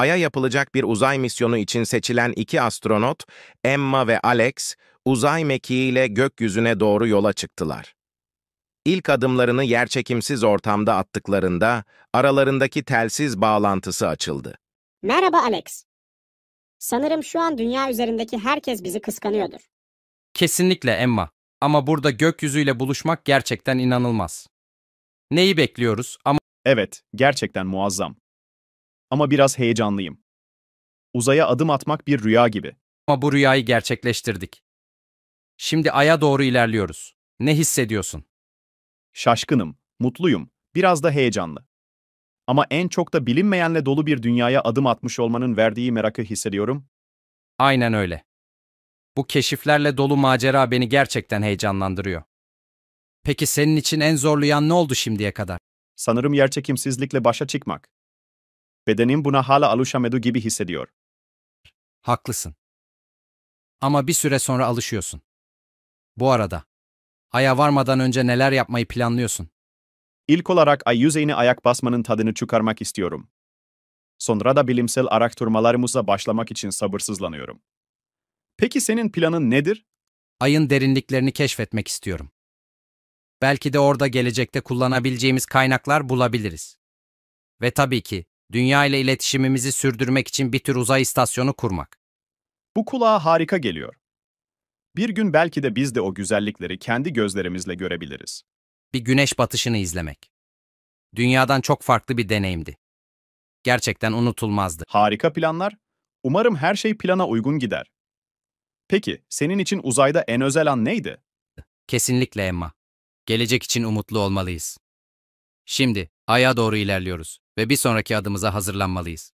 Ay'a yapılacak bir uzay misyonu için seçilen iki astronot, Emma ve Alex, uzay mekiğiyle gökyüzüne doğru yola çıktılar. İlk adımlarını yerçekimsiz ortamda attıklarında aralarındaki telsiz bağlantısı açıldı. Merhaba Alex. Sanırım şu an dünya üzerindeki herkes bizi kıskanıyordur. Kesinlikle Emma. Ama burada gökyüzüyle buluşmak gerçekten inanılmaz. Neyi bekliyoruz ama Evet, gerçekten muazzam. Ama biraz heyecanlıyım. Uzaya adım atmak bir rüya gibi. Ama bu rüyayı gerçekleştirdik. Şimdi Ay'a doğru ilerliyoruz. Ne hissediyorsun? Şaşkınım, mutluyum, biraz da heyecanlı. Ama en çok da bilinmeyenle dolu bir dünyaya adım atmış olmanın verdiği merakı hissediyorum. Aynen öyle. Bu keşiflerle dolu macera beni gerçekten heyecanlandırıyor. Peki senin için en zorlayan ne oldu şimdiye kadar? Sanırım yerçekimsizlikle başa çıkmak. Bedenim buna hala alışamadı gibi hissediyor. Haklısın. Ama bir süre sonra alışıyorsun. Bu arada, aya varmadan önce neler yapmayı planlıyorsun? İlk olarak ay yüzeyine ayak basmanın tadını çıkarmak istiyorum. Sonra da bilimsel araştırmalarımıza başlamak için sabırsızlanıyorum. Peki senin planın nedir? Ayın derinliklerini keşfetmek istiyorum. Belki de orada gelecekte kullanabileceğimiz kaynaklar bulabiliriz. Ve tabii ki dünya ile iletişimimizi sürdürmek için bir tür uzay istasyonu kurmak. Bu kulağa harika geliyor. Bir gün belki de biz de o güzellikleri kendi gözlerimizle görebiliriz. Bir güneş batışını izlemek. Dünyadan çok farklı bir deneyimdi. Gerçekten unutulmazdı. Harika planlar. Umarım her şey plana uygun gider. Peki, senin için uzayda en özel an neydi? Kesinlikle Emma. Gelecek için umutlu olmalıyız. Şimdi, Ay'a doğru ilerliyoruz ve bir sonraki adımıza hazırlanmalıyız.